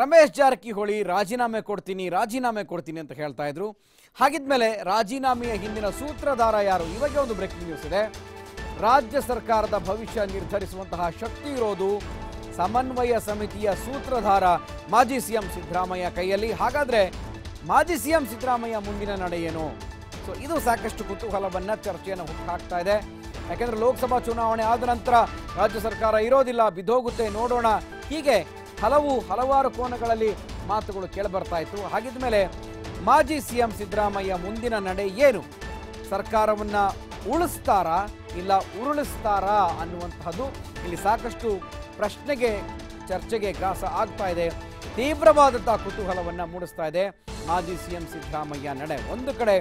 ರಮೇಶ್ ಜಾರಕಿಹೊಳಿ ರಾಜೀನಾಮೆ ಕೊಡ್ತೀನಿ ರಾಜೀನಾಮೆ ಕೊಡ್ತೀನಿ ಅಂತ ಹೇಳ್ತಾ ಇದ್ರು ಹಾಗಿದ್ಮೇಲೆ ರಾಜೀನಾಮೆಯ ಹಿಂದಿನ ಸೂತ್ರಧಾರ ಯಾರು ಇವಾಗ ಒಂದು ಬ್ರೇಕಿಂಗ್ ನ್ಯೂಸ್ ಇದೆ ರಾಜ್ಯ ಸರ್ಕಾರದ ಭವಿಷ್ಯ ನಿರ್ಧರಿಸುವಂತಹ ಶಕ್ತಿ ಇರೋದು ಸಮನ್ವಯ ಸಮಿತಿಯ ಸೂತ್ರಧಾರ ಮಾಜಿ ಸಿಎಂ ಸಿದ್ದರಾಮಯ್ಯ ಕೈಯಲ್ಲಿ ಹಾಗಾದ್ರೆ ಮಾಜಿ ಸಿಎಂ ಸಿದ್ದರಾಮಯ್ಯ ಮುಂದಿನ ನಡೆ ಏನು ಸೊ ಇದು ಸಾಕಷ್ಟು ಕುತೂಹಲವನ್ನ ಚರ್ಚೆಯನ್ನು ಹುಟ್ಟುಹಾಕ್ತಾ ಇದೆ ಯಾಕೆಂದ್ರೆ ಲೋಕಸಭಾ ಚುನಾವಣೆ ಆದ ನಂತರ ರಾಜ್ಯ ಸರ್ಕಾರ ಇರೋದಿಲ್ಲ ಬಿದ್ದೋಗುತ್ತೆ ನೋಡೋಣ ಹೀಗೆ ಹಲವು ಹಲವಾರು ಕೋನಗಳಲ್ಲಿ ಮಾತುಗಳು ಕೇಳಬರ್ತಾ ಇತ್ತು ಹಾಗಿದ ಮೇಲೆ ಮಾಜಿ ಸಿ ಎಂ ಸಿದ್ದರಾಮಯ್ಯ ಮುಂದಿನ ನಡೆ ಏನು ಸರ್ಕಾರವನ್ನು ಉಳಿಸ್ತಾರಾ ಇಲ್ಲ ಉರುಳಿಸ್ತಾರಾ ಅನ್ನುವಂತಹದ್ದು ಇಲ್ಲಿ ಸಾಕಷ್ಟು ಪ್ರಶ್ನೆಗೆ ಚರ್ಚೆಗೆ ಗ್ರಾಸ ಆಗ್ತಾ ಇದೆ ತೀವ್ರವಾದಂಥ ಕುತೂಹಲವನ್ನು ಮೂಡಿಸ್ತಾ ಇದೆ ಮಾಜಿ ಸಿ ಎಂ ಸಿದ್ದರಾಮಯ್ಯ ನಡೆ ಒಂದು ಕಡೆ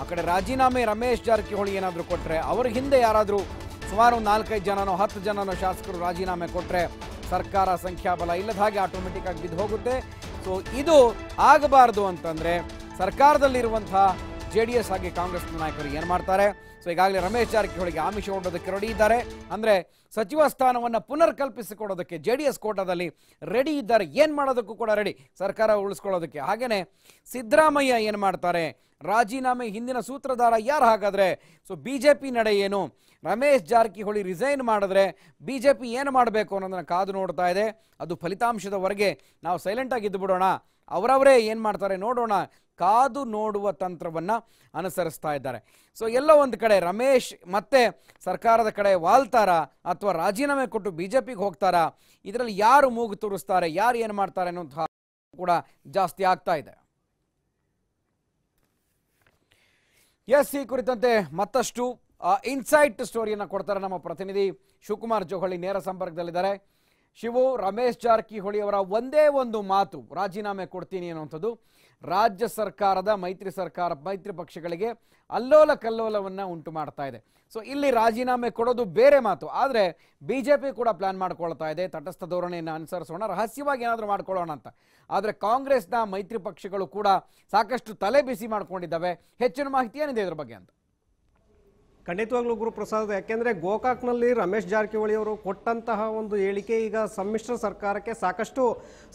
ಆ ಕಡೆ ರಾಜೀನಾಮೆ ರಮೇಶ್ ಜಾರಕಿಹೊಳಿ ಏನಾದರೂ ಕೊಟ್ಟರೆ ಅವ್ರ ಹಿಂದೆ ಯಾರಾದರೂ ಸುಮಾರು ನಾಲ್ಕೈದು ಜನನೋ ಹತ್ತು ಜನನೋ ಶಾಸಕರು ರಾಜೀನಾಮೆ ಕೊಟ್ಟರೆ ಸರ್ಕಾರ ಸಂಖ್ಯಾಬಲ ಇಲ್ಲದ ಹಾಗೆ ಆಟೋಮೆಟಿಕ್ ಆಗಿ ಬಿದ್ದು ಹೋಗುತ್ತೆ ಸೊ ಇದು ಆಗಬಾರ್ದು ಅಂತಂದರೆ ಸರ್ಕಾರದಲ್ಲಿರುವಂತಹ ಜೆ ಡಿ ಎಸ್ ಹಾಗೆ ಕಾಂಗ್ರೆಸ್ ನಾಯಕರು ಏನು ಮಾಡ್ತಾರೆ ಸೊ ಈಗಾಗಲೇ ರಮೇಶ್ ಜಾರಕಿಹೊಳಿಗೆ ಆಮಿಷ ಓಡೋದಕ್ಕೆ ರೆಡಿ ಇದ್ದಾರೆ ಅಂದರೆ ಸಚಿವ ಸ್ಥಾನವನ್ನು ಪುನರ್ ಕಲ್ಪಿಸಿಕೊಡೋದಕ್ಕೆ ಜೆ ಡಿ ಎಸ್ ಕೋಟಾದಲ್ಲಿ ರೆಡಿ ಇದ್ದಾರೆ ಏನು ಮಾಡೋದಕ್ಕೂ ಕೂಡ ರೆಡಿ ಸರ್ಕಾರ ಉಳಿಸ್ಕೊಳ್ಳೋದಕ್ಕೆ ಹಾಗೆಯೇ ಸಿದ್ದರಾಮಯ್ಯ ಏನು ಮಾಡ್ತಾರೆ ರಾಜೀನಾಮೆ ಹಿಂದಿನ ಸೂತ್ರಧಾರ ಯಾರು ಹಾಗಾದರೆ ಸೊ ಬಿ ಜೆ ಪಿ ನಡೆ ಏನು ರಮೇಶ್ ಜಾರಕಿಹೊಳಿ ರಿಸೈನ್ ಮಾಡಿದ್ರೆ ಬಿ ಜೆ ಪಿ ಏನು ಮಾಡಬೇಕು ಅನ್ನೋದನ್ನು ಕಾದು ನೋಡ್ತಾ ಇದೆ ಅದು ಫಲಿತಾಂಶದವರೆಗೆ ನಾವು ಸೈಲೆಂಟಾಗಿ ಇದ್ದು ಬಿಡೋಣ ಅವರವರೇ ಏನು ಮಾಡ್ತಾರೆ ನೋಡೋಣ ಕಾದು ನೋಡುವ ತಂತ್ರವನ್ನು ಅನುಸರಿಸ್ತಾ ಇದ್ದಾರೆ ಸೊ ಎಲ್ಲೋ ಒಂದು ಕಡೆ ರಮೇಶ್ ಮತ್ತೆ ಸರ್ಕಾರದ ಕಡೆ ವಾಲ್ತಾರ ಅಥವಾ ರಾಜೀನಾಮೆ ಕೊಟ್ಟು ಬಿ ಜೆ ಪಿಗೆ ಹೋಗ್ತಾರಾ ಇದರಲ್ಲಿ ಯಾರು ಮೂಗು ತೋರಿಸ್ತಾರೆ ಯಾರು ಏನು ಮಾಡ್ತಾರೆ ಅನ್ನೋಂತಹ ಕೂಡ ಜಾಸ್ತಿ ಆಗ್ತಾ ಇದೆ ಎಸ್ ಈ ಕುರಿತಂತೆ ಮತ್ತಷ್ಟು ಇನ್ಸೈಟ್ ಸ್ಟೋರಿಯನ್ನು ಕೊಡ್ತಾರೆ ನಮ್ಮ ಪ್ರತಿನಿಧಿ ಶಿವಕುಮಾರ್ ಜೋಹಳಿ ನೇರ ಸಂಪರ್ಕದಲ್ಲಿದ್ದಾರೆ ಶಿವು ರಮೇಶ್ ಜಾರಕಿಹೊಳಿ ಅವರ ಒಂದೇ ಒಂದು ಮಾತು ರಾಜೀನಾಮೆ ಕೊಡ್ತೀನಿ ಅನ್ನುವಂಥದ್ದು ರಾಜ್ಯ ಸರ್ಕಾರದ ಮೈತ್ರಿ ಸರ್ಕಾರ ಮೈತ್ರಿ ಪಕ್ಷಗಳಿಗೆ ಅಲ್ಲೋಲ ಕಲ್ಲೋಲವನ್ನು ಉಂಟು ಮಾಡ್ತಾ ಇದೆ ಸೊ ಇಲ್ಲಿ ರಾಜೀನಾಮೆ ಕೊಡೋದು ಬೇರೆ ಮಾತು ಆದರೆ ಬಿ ಜೆ ಪಿ ಕೂಡ ಪ್ಲ್ಯಾನ್ ಮಾಡ್ಕೊಳ್ತಾ ಇದೆ ತಟಸ್ಥ ಧೋರಣೆಯನ್ನು ಅನುಸರಿಸೋಣ ರಹಸ್ಯವಾಗಿ ಏನಾದರೂ ಮಾಡ್ಕೊಳ್ಳೋಣ ಅಂತ ಆದರೆ ಕಾಂಗ್ರೆಸ್ನ ಮೈತ್ರಿ ಪಕ್ಷಗಳು ಕೂಡ ಸಾಕಷ್ಟು ತಲೆ ಬಿಸಿ ಮಾಡ್ಕೊಂಡಿದ್ದಾವೆ ಹೆಚ್ಚಿನ ಮಾಹಿತಿ ಏನಿದೆ ಇದ್ರ ಬಗ್ಗೆ ಅಂತ ಖಂಡಿತವಾಗ್ಲೂ ಗುರುಪ್ರಸಾದ್ ಯಾಕೆಂದರೆ ಗೋಕಾಕ್ನಲ್ಲಿ ರಮೇಶ್ ಜಾರಕಿಹೊಳಿ ಅವರು ಕೊಟ್ಟಂತಹ ಒಂದು ಹೇಳಿಕೆ ಈಗ ಸಮ್ಮಿಶ್ರ ಸರ್ಕಾರಕ್ಕೆ ಸಾಕಷ್ಟು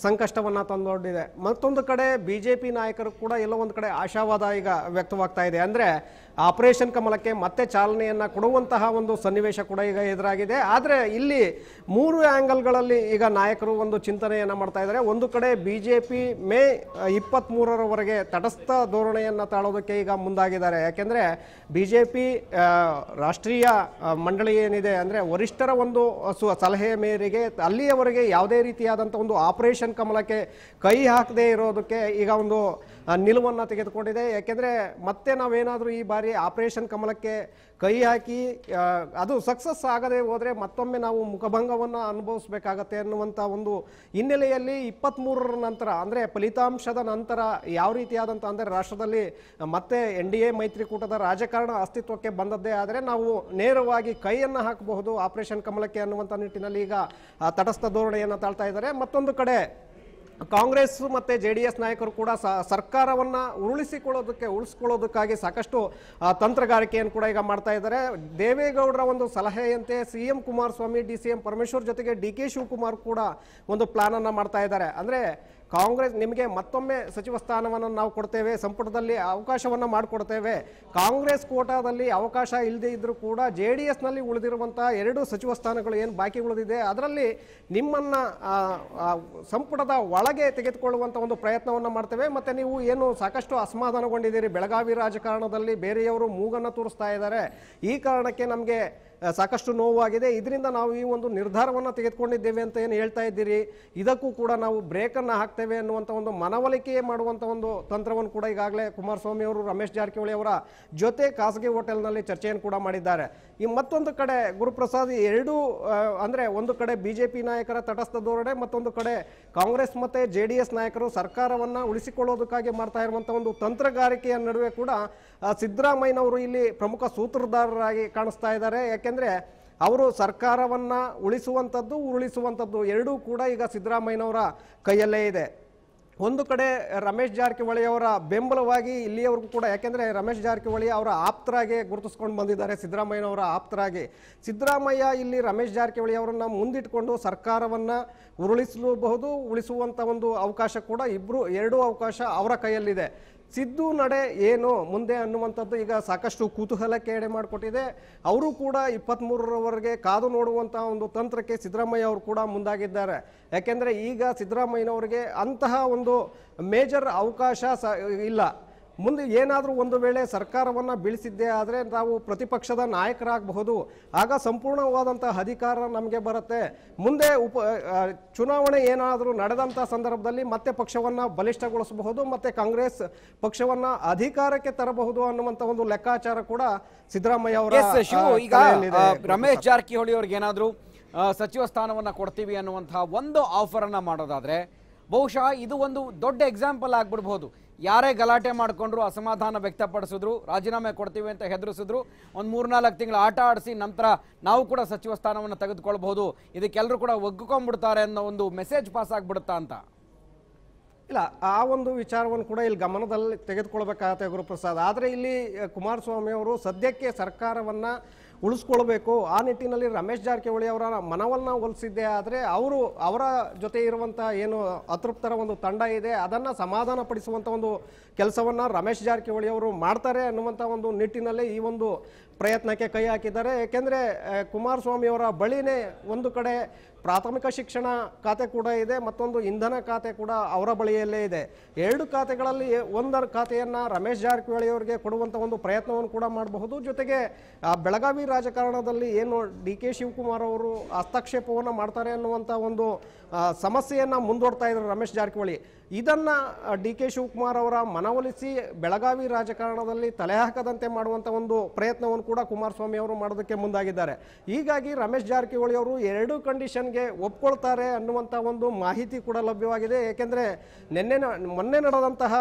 ಸಂಕಷ್ಟವನ್ನು ತಂದೊಡ್ಡಿದೆ ಮತ್ತೊಂದು ಕಡೆ ಬಿ ಜೆ ಪಿ ನಾಯಕರು ಕೂಡ ಎಲ್ಲ ಒಂದು ಕಡೆ ಆಶಾವಾದ ಈಗ ವ್ಯಕ್ತವಾಗ್ತಾ ಇದೆ ಅಂದರೆ ಆಪರೇಷನ್ ಕಮಲಕ್ಕೆ ಮತ್ತೆ ಚಾಲನೆಯನ್ನು ಕೊಡುವಂತಹ ಒಂದು ಸನ್ನಿವೇಶ ಕೂಡ ಈಗ ಎದುರಾಗಿದೆ ಆದರೆ ಇಲ್ಲಿ ಮೂರು ಆ್ಯಂಗಲ್ಗಳಲ್ಲಿ ಈಗ ನಾಯಕರು ಒಂದು ಚಿಂತನೆಯನ್ನು ಮಾಡ್ತಾ ಇದ್ದಾರೆ ಒಂದು ಕಡೆ ಬಿ ಜೆ ಪಿ ಮೇ ಇಪ್ಪತ್ತ್ಮೂರರವರೆಗೆ ತಟಸ್ಥ ಧೋರಣೆಯನ್ನು ತಾಳೋದಕ್ಕೆ ಈಗ ಮುಂದಾಗಿದ್ದಾರೆ ಯಾಕೆಂದರೆ ಬಿ ಜೆ ಪಿ ರಾಷ್ಟ್ರೀಯ ಮಂಡಳಿ ಏನಿದೆ ಅಂದರೆ ವರಿಷ್ಠರ ಒಂದು ಸು ಸಲಹೆ ಮೇರೆಗೆ ಅಲ್ಲಿಯವರೆಗೆ ಯಾವುದೇ ರೀತಿಯಾದಂಥ ಒಂದು ಆಪರೇಷನ್ ಕಮಲಕ್ಕೆ ಕೈ ಹಾಕದೇ ಇರೋದಕ್ಕೆ ಈಗ ಒಂದು ನಿಲುವನ್ನು ತೆಗೆದುಕೊಂಡಿದೆ ಯಾಕೆಂದರೆ ಮತ್ತೆ ನಾವೇನಾದರೂ ಈ ಬಾರಿ ಆಪರೇಷನ್ ಕಮಲಕ್ಕೆ ಕೈ ಹಾಕಿ ಅದು ಸಕ್ಸಸ್ ಆಗದೆ ಹೋದರೆ ಮತ್ತೊಮ್ಮೆ ನಾವು ಮುಖಭಂಗವನ್ನು ಅನುಭವಿಸಬೇಕಾಗತ್ತೆ ಅನ್ನುವಂಥ ಒಂದು ಹಿನ್ನೆಲೆಯಲ್ಲಿ ಇಪ್ಪತ್ತ್ಮೂರರ ನಂತರ ಅಂದರೆ ಫಲಿತಾಂಶದ ನಂತರ ಯಾವ ರೀತಿಯಾದಂಥ ಅಂದರೆ ರಾಷ್ಟ್ರದಲ್ಲಿ ಮತ್ತೆ ಎನ್ ಡಿ ಎ ಮೈತ್ರಿಕೂಟದ ರಾಜಕಾರಣ ಅಸ್ತಿತ್ವಕ್ಕೆ ಬಂದದ್ದೇ ಆದರೆ ನಾವು ನೇರವಾಗಿ ಕೈಯನ್ನು ಹಾಕಬಹುದು ಆಪರೇಷನ್ ಕಮಲಕ್ಕೆ ಅನ್ನುವಂಥ ನಿಟ್ಟಿನಲ್ಲಿ ಈಗ ತಟಸ್ಥ ಧೋರಣೆಯನ್ನು ತಾಳ್ತಾ ಇದ್ದಾರೆ ಮತ್ತೊಂದು ಕಡೆ ಕಾಂಗ್ರೆಸ್ ಮತ್ತು ಜೆ ಡಿ ಎಸ್ ನಾಯಕರು ಕೂಡ ಸರ್ಕಾರವನ್ನು ಉರುಳಿಸಿಕೊಳ್ಳೋದಕ್ಕೆ ಉಳಿಸ್ಕೊಳ್ಳೋದಕ್ಕಾಗಿ ಸಾಕಷ್ಟು ತಂತ್ರಗಾರಿಕೆಯನ್ನು ಕೂಡ ಈಗ ಮಾಡ್ತಾ ಇದ್ದಾರೆ ದೇವೇಗೌಡರ ಒಂದು ಸಲಹೆಯಂತೆ C M Kumaraswamy D C M Parameshwar ಜೊತೆಗೆ ಡಿ ಕೆ ಶಿವಕುಮಾರ್ ಕೂಡ ಒಂದು ಪ್ಲಾನನ್ನು ಮಾಡ್ತಾ ಇದ್ದಾರೆ ಅಂದರೆ ಕಾಂಗ್ರೆಸ್ ನಿಮಗೆ ಮತ್ತೊಮ್ಮೆ ಸಚಿವ ಸ್ಥಾನವನ್ನು ನಾವು ಕೊಡ್ತೇವೆ ಸಂಪುಟದಲ್ಲಿ ಅವಕಾಶವನ್ನು ಮಾಡಿಕೊಡ್ತೇವೆ ಕಾಂಗ್ರೆಸ್ ಕೋಟಾದಲ್ಲಿ ಅವಕಾಶ ಇಲ್ಲದೆ ಇದ್ದರೂ ಕೂಡ ಜೆ ಡಿ ಎಸ್ನಲ್ಲಿ ಉಳಿದಿರುವಂಥ ಎರಡು ಸಚಿವ ಸ್ಥಾನಗಳು ಏನು ಬಾಕಿ ಉಳಿದಿದೆ ಅದರಲ್ಲಿ ನಿಮ್ಮನ್ನು ಸಂಪುಟದ ಒಳಗೆ ತೆಗೆದುಕೊಳ್ಳುವಂಥ ಒಂದು ಪ್ರಯತ್ನವನ್ನು ಮಾಡ್ತೇವೆ ಮತ್ತು ನೀವು ಏನು ಸಾಕಷ್ಟು ಅಸಮಾಧಾನಗೊಂಡಿದ್ದೀರಿ ಬೆಳಗಾವಿ ರಾಜಕಾರಣದಲ್ಲಿ ಬೇರೆಯವರು ಮೂಗನ್ನು ತೋರಿಸ್ತಾ ಇದ್ದಾರೆ ಈ ಕಾರಣಕ್ಕೆ ನಮಗೆ ಸಾಕಷ್ಟು ನೋವಾಗಿದೆ ಇದರಿಂದ ನಾವು ಈ ಒಂದು ನಿರ್ಧಾರವನ್ನು ತೆಗೆದುಕೊಂಡಿದ್ದೇವೆ ಅಂತ ಏನು ಹೇಳ್ತಾ ಇದ್ದೀರಿ ಇದಕ್ಕೂ ಕೂಡ ನಾವು ಬ್ರೇಕನ್ನು ಹಾಕ್ತೇವೆ ಅನ್ನುವಂಥ ಒಂದು ಮನವೊಲಿಕೆಯೇ ಮಾಡುವಂಥ ಒಂದು ತಂತ್ರವನ್ನು ಕೂಡ ಈಗಾಗಲೇ ಕುಮಾರಸ್ವಾಮಿ ಅವರು ರಮೇಶ್ ಜಾರಕಿಹೊಳಿ ಅವರ ಜೊತೆ ಖಾಸಗಿ ಹೋಟೆಲ್ನಲ್ಲಿ ಚರ್ಚೆಯನ್ನು ಕೂಡ ಮಾಡಿದ್ದಾರೆ ಈ ಮತ್ತೊಂದು ಕಡೆ ಗುರುಪ್ರಸಾದ್ ಎರಡೂ ಅಂದರೆ ಒಂದು ಕಡೆ ಬಿ ಜೆ ಪಿ ನಾಯಕರ ತಟಸ್ಥ ಧೋರಣೆ ಮತ್ತೊಂದು ಕಡೆ ಕಾಂಗ್ರೆಸ್ ಮತ್ತು ಜೆ ಡಿ ಎಸ್ ನಾಯಕರು ಸರ್ಕಾರವನ್ನು ಉಳಿಸಿಕೊಳ್ಳೋದಕ್ಕಾಗಿ ಮಾಡ್ತಾ ಇರುವಂಥ ಒಂದು ತಂತ್ರಗಾರಿಕೆಯ ನಡುವೆ ಕೂಡ ಸಿದ್ದರಾಮಯ್ಯನವರು ಇಲ್ಲಿ ಪ್ರಮುಖ ಸೂತ್ರಧಾರರಾಗಿ ಕಾಣಿಸ್ತಾ ಇದ್ದಾರೆ ಅಂದರೆ ಅವರು ಸರ್ಕಾರವನ್ನು ಉಳಿಸುವಂಥದ್ದು ಉರುಳಿಸುವಂಥದ್ದು ಎರಡೂ ಕೂಡ ಈಗ ಸಿದ್ದರಾಮಯ್ಯನವರ ಕೈಯಲ್ಲೇ ಇದೆ ಒಂದು ಕಡೆ ರಮೇಶ್ ಜಾರಕಿಹೊಳಿ ಬೆಂಬಲವಾಗಿ ಇಲ್ಲಿಯವರೆಗೂ ಕೂಡ ಯಾಕೆಂದರೆ ರಮೇಶ್ ಜಾರಕಿಹೊಳಿ ಅವರ ಆಪ್ತರಾಗಿ ಗುರುತಿಸ್ಕೊಂಡು ಬಂದಿದ್ದಾರೆ ಸಿದ್ದರಾಮಯ್ಯನವರ ಆಪ್ತರಾಗಿ ಸಿದ್ದರಾಮಯ್ಯ ಇಲ್ಲಿ ರಮೇಶ್ ಜಾರಕಿಹೊಳಿ ಅವರನ್ನು ಮುಂದಿಟ್ಕೊಂಡು ಸರ್ಕಾರವನ್ನು ಉರುಳಿಸಲೂಬಹುದು ಉಳಿಸುವಂಥ ಒಂದು ಅವಕಾಶ ಕೂಡ ಇಬ್ಬರು ಎರಡೂ ಅವಕಾಶ ಅವರ ಕೈಯಲ್ಲಿದೆ ಸಿದ್ದು ನಡೆ ಏನು ಮುಂದೆ ಅನ್ನುವಂಥದ್ದು ಈಗ ಸಾಕಷ್ಟು ಕುತೂಹಲಕ್ಕೆ ಎಡೆ ಮಾಡಿಕೊಟ್ಟಿದೆ ಅವರು ಕೂಡ ಇಪ್ಪತ್ತ್ಮೂರರವರೆಗೆ ಕಾದು ನೋಡುವಂಥ ಒಂದು ತಂತ್ರಕ್ಕೆ ಸಿದ್ದರಾಮಯ್ಯ ಅವರು ಕೂಡ ಮುಂದಾಗಿದ್ದಾರೆ ಯಾಕೆಂದರೆ ಈಗ ಸಿದ್ದರಾಮಯ್ಯನವರಿಗೆ ಅಂತಹ ಒಂದು ಮೇಜರ್ ಅವಕಾಶ ಸ ಇಲ್ಲ ಮುಂದೆ ಏನಾದರೂ ಒಂದು ವೇಳೆ ಸರ್ಕಾರವನ್ನು ಬೀಳಿಸಿದ್ದೇ ಆದರೆ ನಾವು ಪ್ರತಿಪಕ್ಷದ ನಾಯಕರಾಗಬಹುದು ಆಗ ಸಂಪೂರ್ಣವಾದಂತಹ ಅಧಿಕಾರ ನಮಗೆ ಬರುತ್ತೆ ಮುಂದೆ ಉಪ ಚುನಾವಣೆ ಏನಾದರೂ ನಡೆದಂಥ ಸಂದರ್ಭದಲ್ಲಿ ಮತ್ತೆ ಪಕ್ಷವನ್ನು ಬಲಿಷ್ಠಗೊಳಿಸಬಹುದು ಮತ್ತು ಕಾಂಗ್ರೆಸ್ ಪಕ್ಷವನ್ನು ಅಧಿಕಾರಕ್ಕೆ ತರಬಹುದು ಅನ್ನುವಂಥ ಒಂದು ಲೆಕ್ಕಾಚಾರ ಕೂಡ ಸಿದ್ದರಾಮಯ್ಯ ಅವರ ಈಗ ರಮೇಶ್ ಜಾರಕಿಹೊಳಿ ಅವ್ರಿಗೆ ಏನಾದರೂ ಸಚಿವ ಸ್ಥಾನವನ್ನು ಕೊಡ್ತೀವಿ ಅನ್ನುವಂತಹ ಒಂದು ಆಫರನ್ನು ಮಾಡೋದಾದರೆ ಬಹುಶಃ ಇದು ಒಂದು ದೊಡ್ಡ ಎಕ್ಸಾಂಪಲ್ ಆಗ್ಬಿಡ್ಬೋದು ಯಾರೇ ಗಲಾಟೆ ಮಾಡಿಕೊಂಡ್ರು ಅಸಮಾಧಾನ ವ್ಯಕ್ತಪಡಿಸಿದ್ರು ರಾಜೀನಾಮೆ ಕೊಡ್ತೀವಿ ಅಂತ ಹೆದರಿಸಿದ್ರು ಒಂದು ನಾಲ್ಕು ತಿಂಗಳು ಆಟ ಆಡಿಸಿ ನಂತರ ನಾವು ಕೂಡ ಸಚಿವ ಸ್ಥಾನವನ್ನು ತೆಗೆದುಕೊಳ್ಬಹುದು ಇದಕ್ಕೆಲ್ಲರೂ ಕೂಡ ಒಗ್ಗಿಕೊಂಡ್ಬಿಡ್ತಾರೆ ಅನ್ನೋ ಒಂದು ಮೆಸೇಜ್ ಪಾಸ್ ಆಗಿಬಿಡುತ್ತಾ ಅಂತ ಇಲ್ಲ ಆ ಒಂದು ವಿಚಾರವನ್ನು ಕೂಡ ಇಲ್ಲಿ ಗಮನದಲ್ಲಿ ತೆಗೆದುಕೊಳ್ಬೇಕಾಗತ್ತೆ ಗುರುಪ್ರಸಾದ್ ಆದರೆ ಇಲ್ಲಿ ಕುಮಾರಸ್ವಾಮಿ ಅವರು ಸದ್ಯಕ್ಕೆ ಸರ್ಕಾರವನ್ನು ಉಳಿಸ್ಕೊಳ್ಬೇಕು ಆ ನಿಟ್ಟಿನಲ್ಲಿ ರಮೇಶ್ ಜಾರಕಿಹೊಳಿ ಅವರ ಮನವನ್ನು ಒಲಿಸಿದ್ದೆ ಆದರೆ ಅವರು ಅವರ ಜೊತೆ ಇರುವಂಥ ಏನು ಅತೃಪ್ತರ ಒಂದು ತಂಡ ಇದೆ ಅದನ್ನು ಸಮಾಧಾನ ಪಡಿಸುವಂಥ ಒಂದು ಕೆಲಸವನ್ನು ರಮೇಶ್ ಜಾರಕಿಹೊಳಿ ಅವರು ಮಾಡ್ತಾರೆ ಅನ್ನುವಂಥ ಒಂದು ನಿಟ್ಟಿನಲ್ಲಿ ಈ ಒಂದು ಪ್ರಯತ್ನಕ್ಕೆ ಕೈ ಹಾಕಿದ್ದಾರೆ ಏಕೆಂದರೆ ಕುಮಾರಸ್ವಾಮಿಯವರ ಬಳಿನೇ ಒಂದು ಕಡೆ ಪ್ರಾಥಮಿಕ ಶಿಕ್ಷಣ ಖಾತೆ ಕೂಡ ಇದೆ ಮತ್ತೊಂದು ಇಂಧನ ಖಾತೆ ಕೂಡ ಅವರ ಬಳಿಯಲ್ಲೇ ಇದೆ ಎರಡು ಖಾತೆಗಳಲ್ಲಿ ಒಂದರ ಖಾತೆಯನ್ನು ರಮೇಶ್ ಜಾರಕಿಹೊಳಿ ಅವರಿಗೆ ಕೊಡುವಂಥ ಒಂದು ಪ್ರಯತ್ನವನ್ನು ಕೂಡ ಮಾಡಬಹುದು ಜೊತೆಗೆ ಬೆಳಗಾವಿ ರಾಜಕಾರಣದಲ್ಲಿ ಏನು ಡಿ ಕೆ ಶಿವಕುಮಾರ್ ಅವರು ಹಸ್ತಕ್ಷೇಪವನ್ನು ಮಾಡ್ತಾರೆ ಅನ್ನುವಂಥ ಒಂದು ಸಮಸ್ಯೆಯನ್ನು ಮುಂದೋಡ್ತಾ ಇದ್ದಾರೆ ರಮೇಶ್ ಜಾರಕಿಹೊಳಿ ಇದನ್ನು ಡಿ ಕೆ ಶಿವಕುಮಾರ್ ಅವರ ಮನವೊಲಿಸಿ ಬೆಳಗಾವಿ ರಾಜಕಾರಣದಲ್ಲಿ ತಲೆ ಹಾಕದಂತೆ ಮಾಡುವಂಥ ಒಂದು ಪ್ರಯತ್ನವನ್ನು ಕೂಡ ಕುಮಾರಸ್ವಾಮಿ ಅವರು ಮಾಡೋದಕ್ಕೆ ಮುಂದಾಗಿದ್ದಾರೆ ಹೀಗಾಗಿ ರಮೇಶ್ ಜಾರಕಿಹೊಳಿ ಅವರು ಎರಡೂ ಕಂಡೀಷನ್ಗೆ ಒಪ್ಕೊಳ್ತಾರೆ ಅನ್ನುವಂಥ ಒಂದು ಮಾಹಿತಿ ಕೂಡ ಲಭ್ಯವಾಗಿದೆ ಏಕೆಂದರೆ ನಿನ್ನೆ ಮೊನ್ನೆ ನಡೆದಂತಹ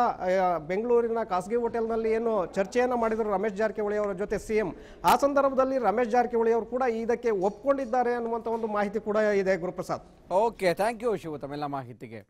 ಬೆಂಗಳೂರಿನ ಖಾಸಗಿ ಹೋಟೆಲ್ನಲ್ಲಿ ಏನು ಚರ್ಚೆಯನ್ನು ಮಾಡಿದರು ರಮೇಶ್ ಜಾರಕಿಹೊಳಿ ಅವರ ಜೊತೆ ಸಿ ಎಂ ಆ ಸಂದರ್ಭದಲ್ಲಿ ರಮೇಶ್ ಜಾರಕಿಹೊಳಿ ಅವರು ಕೂಡ ಇದಕ್ಕೆ ಒಪ್ಕೊಂಡಿದ್ದಾರೆ ಅನ್ನುವಂಥ ಒಂದು ಮಾಹಿತಿ ಕೂಡ ಇದೆ Guruprasad okay thank you Shiva ತಮ್ಮೆಲ್ಲ ಮಾಹಿತಿಗೆ